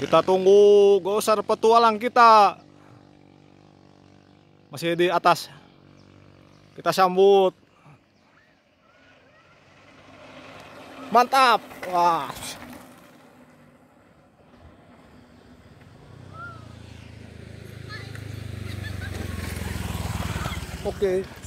Kita tunggu gosar petualang kita. Masih di atas. Kita sambut. Mantap. Wah. Oke. Okay.